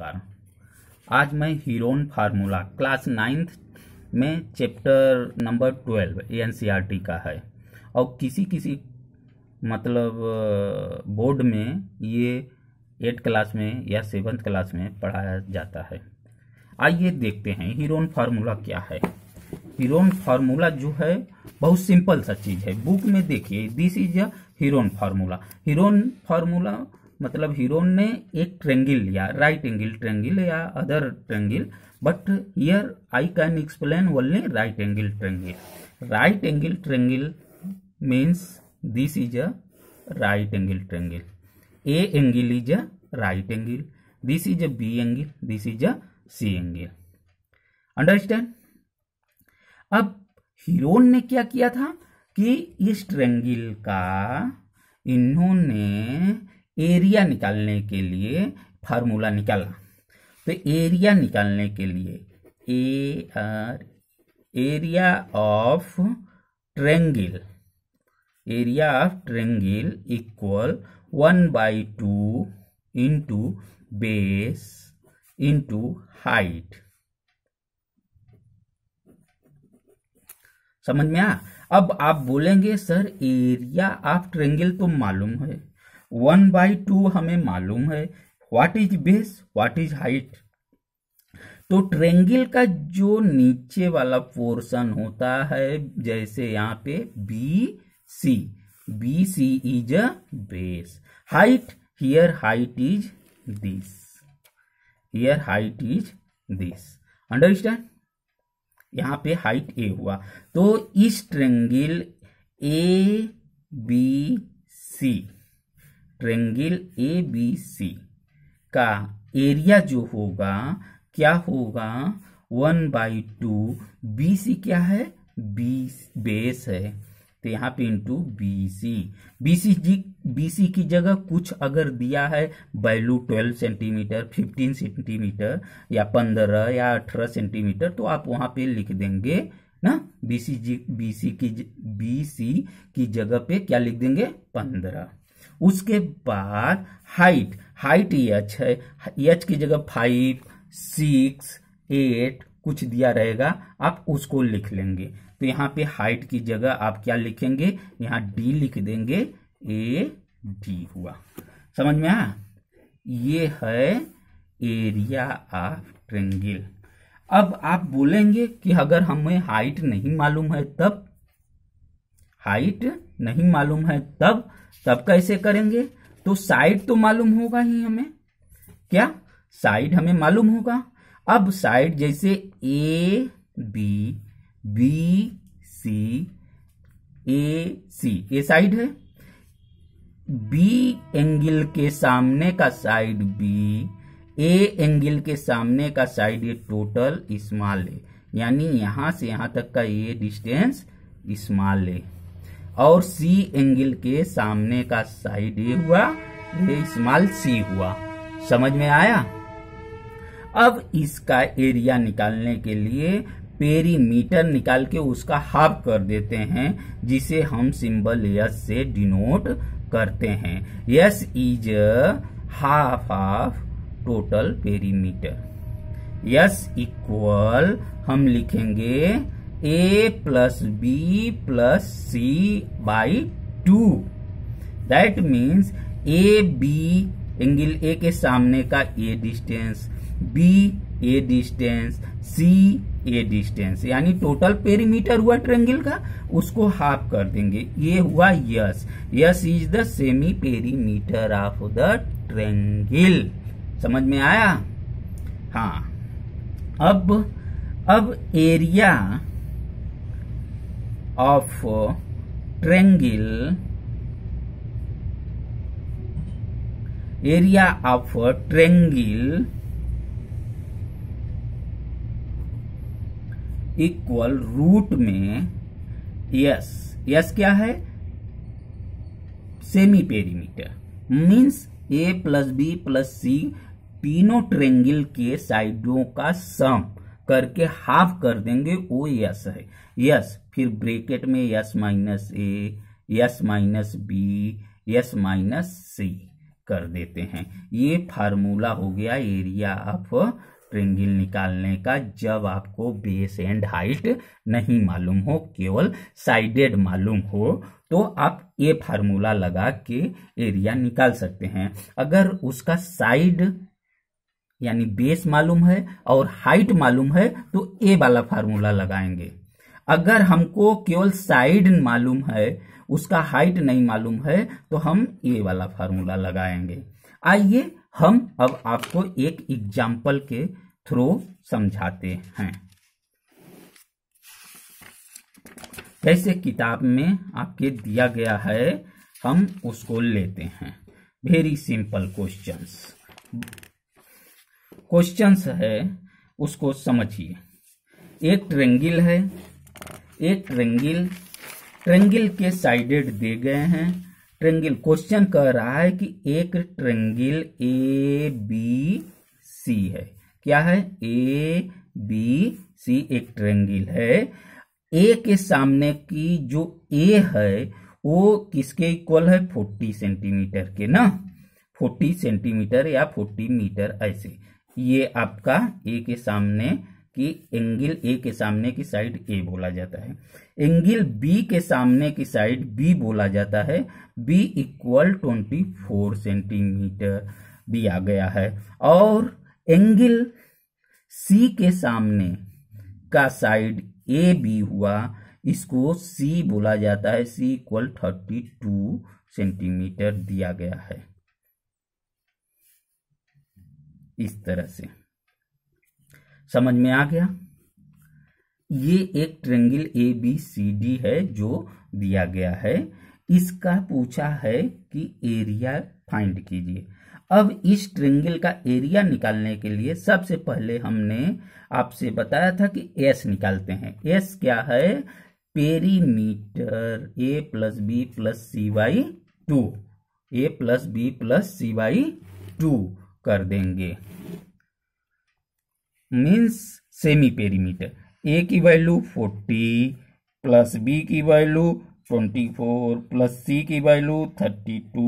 नमस्कार आज मैं हीरोन फार्मूला क्लास नाइन्थ में चैप्टर नंबर ट्वेल्व एन e का है और किसी किसी मतलब बोर्ड में ये एट क्लास में या सेवन्थ क्लास में पढ़ाया जाता है आइए देखते हैं हीरोन फार्मूला क्या है हीरोन फार्मूला जो है बहुत सिंपल सा चीज़ है बुक में देखिए this is a Heron formula Heron formula मतलब हीरो ने एक ट्रेंगिल लिया राइट एंगल ट्रेंगिल या other triangle but here I can explain only right angle triangle right angle triangle means this is a right angle triangle A angle is a right angle this is a B angle this is a C angle understand अब Heron ने क्या किया था कि इस triangle का इन्होंने area निकालने के लिए फार्मूला निकाला तो एरिया निकालने के लिए A R area of triangle area of triangle equal one by two into base into height समझ में आ अब आप बोलेंगे सर एरिया ऑफ ट्रेंगिल तो मालूम है वन बाई टू हमें मालूम है what is base what is height तो ट्रेंगिल का जो नीचे वाला पोर्शन होता है जैसे यहां पे B C B C is a base height here height is this here height is this understand यहां पे हाइट ए हुआ तो इस triangle A B C triangle A B C का एरिया जो होगा क्या होगा one by two B C क्या है बी बेस है तो यहाँ पे into B C B C जी बी सी की जगह कुछ अगर दिया है value twelve centimetre fifteen centimetre या पंद्रह या अठारह सेंटीमीटर तो आप वहां पे लिख देंगे ना बी सी जी बी सी की बी सी की जगह पे क्या लिख देंगे पंद्रह उसके बाद हाइट हाइट एच है एच की जगह फाइव सिक्स एट कुछ दिया रहेगा आप उसको लिख लेंगे तो यहाँ पे हाइट की जगह आप क्या लिखेंगे यहाँ डी लिख देंगे ए डी हुआ समझ में आया ये है एरिया ऑफ ट्रेंगल अब आप बोलेंगे कि अगर हमें हाइट नहीं मालूम है तब हाइट नहीं मालूम है तब तब कैसे करेंगे तो साइड तो मालूम होगा ही हमें क्या साइड हमें मालूम होगा अब साइड जैसे A B B C A C A side है बी एंगल के सामने का साइड बी ए एंगल के सामने का साइड ये टोटल स्मॉल है यानी यहां से यहां तक का ये डिस्टेंस स्मॉल है और सी एंगल के सामने का साइड ये हुआ ये स्मॉल सी हुआ समझ में आया अब इसका एरिया निकालने के लिए पेरीमीटर निकाल के उसका हाफ कर देते हैं जिसे हम सिंबल यस से डिनोट करते हैं S is half of total perimeter S equal हम लिखेंगे A plus B plus C by two that means A B angle A के सामने का A distance B A distance C A distance यानी total perimeter हुआ triangle का उसको half कर देंगे ये हुआ S S is the semi perimeter of the triangle समझ में आया हाँ अब अब area of uh, triangle area of uh, triangle equal root में यस यस क्या है semi perimeter means A plus B plus C तीनों ट्रेंगल के साइडों का सम करके हाफ कर देंगे वो यस है यस फिर ब्रेकेट में S minus A S minus B S minus C कर देते हैं ये फार्मूला हो गया एरिया ऑफ ट्रेंगिल निकालने का जब आपको बेस एंड हाइट नहीं मालूम हो केवल साइडेड मालूम हो तो आप ये फार्मूला लगा के एरिया निकाल सकते हैं अगर उसका साइड यानी बेस मालूम है और हाइट मालूम है तो ए वाला फार्मूला लगाएंगे अगर हमको केवल साइड मालूम है उसका हाइट नहीं मालूम है तो हम ये वाला फार्मूला लगाएंगे आइए हम अब आपको एक एग्जाम्पल के थ्रू समझाते हैं जैसे किताब में आपके दिया गया है हम उसको लेते हैं वेरी सिंपल क्वेश्चंस क्वेश्चंस है उसको समझिए एक ट्रेंगिल है एक ट्रेंगिल ट्रेंगिल के साइडेड दे गए हैं ट्रेंगिल क्वेश्चन कह रहा है कि एक ट्रेंगिल ए बी सी है क्या है ए बी सी एक ट्रेंगिल है ए के सामने की जो ए है वो किसके इक्वल है फोर्टी सेंटीमीटर के ना फोर्टी सेंटीमीटर या फोर्टी मीटर ऐसे ये आपका ए के सामने कि एंगल ए के सामने की साइड ए बोला जाता है एंगल बी के सामने की साइड बी बोला जाता है B equal twenty four centimetre दिया गया है और एंगल सी के सामने का साइड ए बी हुआ इसको सी बोला जाता है C equal thirty two centimetre दिया गया है इस तरह से समझ में आ गया ये एक triangle A B C D है जो दिया गया है इसका पूछा है कि एरिया फाइंड कीजिए अब इस ट्रेंगल का एरिया निकालने के लिए सबसे पहले हमने आपसे बताया था कि एस निकालते हैं एस क्या है perimeter A plus B plus C by two A plus B plus C by two कर देंगे मीन्स सेमी पेरीमीटर ए की वैल्यू फोर्टी प्लस बी की value twenty four plus C की वैल्यू थर्टी टू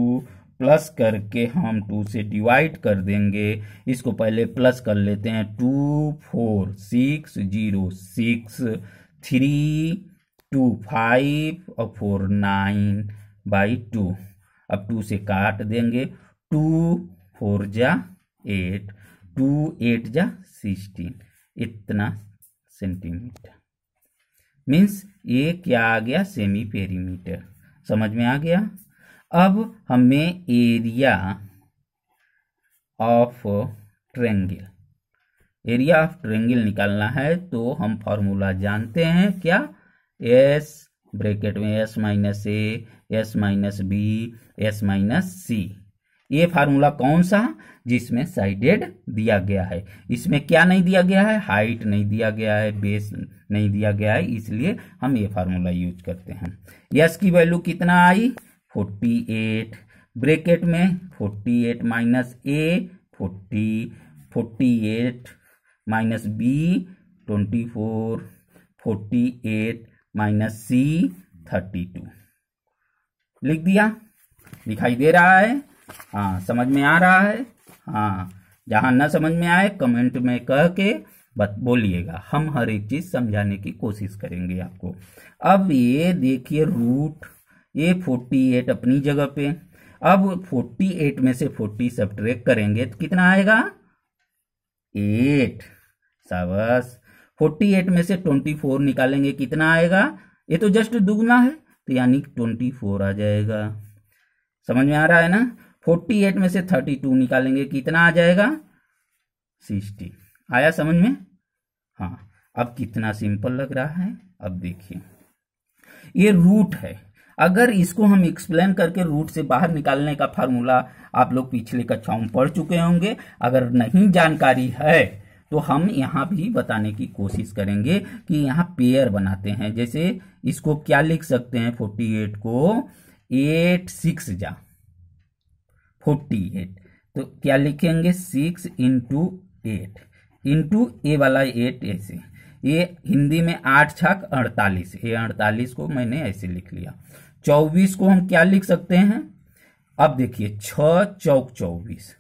प्लस करके हम to से divide कर देंगे इसको पहले प्लस कर लेते हैं two four six zero six three two five और फोर नाइन बाई टू अब टू से काट देंगे टू फोर जा एट टू एट जा सिक्सटीन इतना सेंटीमीटर मीन्स ये क्या आ गया सेमी पेरीमीटर समझ में आ गया अब हमें area of triangle area of triangle निकालना है तो हम फॉर्मूला जानते हैं क्या एस ब्रैकेट में S minus A S minus B S minus C ये फार्मूला कौन सा जिसमें साइडेड दिया गया है इसमें क्या नहीं दिया गया है हाइट नहीं दिया गया है बेस नहीं दिया गया है इसलिए हम ये फार्मूला यूज करते हैं यस की वैल्यू कितना आई 48 ब्रेकेट में 48 eight minus A forty forty eight minus B twenty four forty eight minus C thirty two लिख दिया दिखाई दे रहा है हाँ समझ में आ रहा है हाँ जहाँ ना समझ में आए कमेंट में कह के बोलिएगा हम हर एक चीज समझाने की कोशिश करेंगे आपको अब ये देखिए रूट ये फोर्टी एट अपनी जगह पे अब फोर्टी एट में से फोर्टी सब करेंगे तो कितना आएगा एट सावस फोर्टी एट में से ट्वेंटी फोर निकालेंगे कितना आएगा ये तो जस्ट दुगना है तो यानी ट्वेंटी फोर आ जाएगा समझ में आ रहा है ना फोर्टी एट में से थर्टी टू निकालेंगे कितना आ जाएगा सिक्सटी आया समझ में हाँ अब कितना सिंपल लग रहा है अब देखिए ये रूट है अगर इसको हम एक्सप्लेन करके रूट से बाहर निकालने का फार्मूला आप लोग पिछले कक्षाओं में पढ़ चुके होंगे अगर नहीं जानकारी है तो हम यहां भी बताने की कोशिश करेंगे कि यहां पेयर बनाते हैं जैसे इसको क्या लिख सकते हैं फोर्टी एट को एट सिक्स जा फोर्टी एट तो क्या लिखेंगे six into eight into A वाला एट ऐसे ये हिंदी में आठ छक अड़तालीस ये अड़तालीस को मैंने ऐसे लिख लिया चौबीस को हम क्या लिख सकते हैं अब देखिए छ चौक चौबीस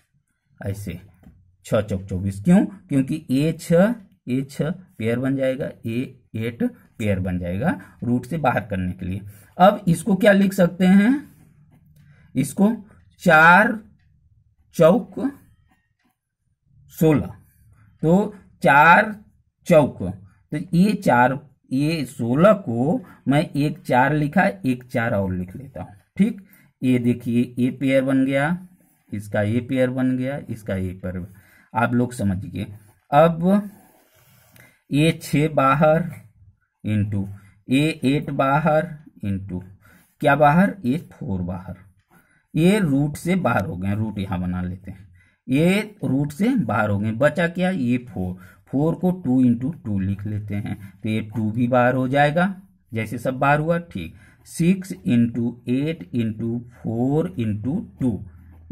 ऐसे छ चौक चौबीस क्यों क्योंकि ए छ ए छ पेयर बन जाएगा ए एट पेयर बन जाएगा रूट से बाहर करने के लिए अब इसको क्या लिख सकते हैं इसको चार चौक सोलह तो चार चौक तो ये चार ये सोलह को मैं एक चार लिखा एक चार और लिख लेता हूं ठीक ये देखिए ए पेयर बन गया इसका ए पेयर बन गया इसका ए पेयर आप लोग समझिए अब ए छ बाहर इंटू ए एट बाहर इंटू क्या बाहर ए फोर बाहर ये रूट से बाहर हो गए रूट यहाँ बना लेते हैं ये रूट से बाहर हो गए बचा क्या ये फोर फोर को टू इंटू टू लिख लेते हैं तो ये टू भी बाहर हो जाएगा जैसे सब बाहर हुआ ठीक six into eight into four into two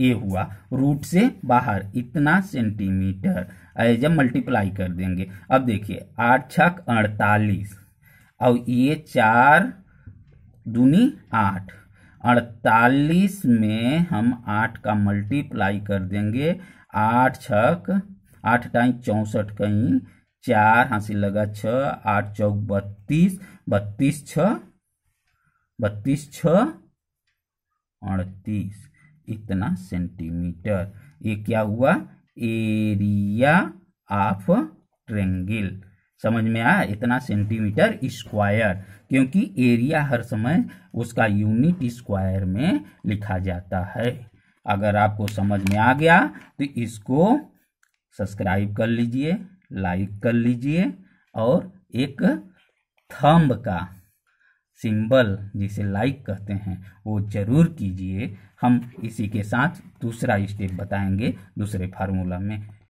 ये हुआ रूट से बाहर इतना सेंटीमीटर एज ए मल्टीप्लाई कर देंगे अब देखिए आठ छक अड़तालीस और ये चार दूनी आठ अड़तालीस में हम आठ का मल्टीप्लाई कर देंगे आठ छक आठ टाइम चौंसठ कहीं चार हंसी लगा छ आठ चौक बत्तीस बत्तीस छ बत्तीस छ अड़तीस इतना सेंटीमीटर ये क्या हुआ एरिया ऑफ ट्रेंगिल समझ में आया इतना सेंटीमीटर स्क्वायर क्योंकि एरिया हर समय उसका यूनिट स्क्वायर में लिखा जाता है अगर आपको समझ में आ गया तो इसको सब्सक्राइब कर लीजिए लाइक कर लीजिए और एक थंब का सिंबल जिसे लाइक कहते हैं वो जरूर कीजिए हम इसी के साथ दूसरा स्टेप बताएंगे दूसरे फार्मूला में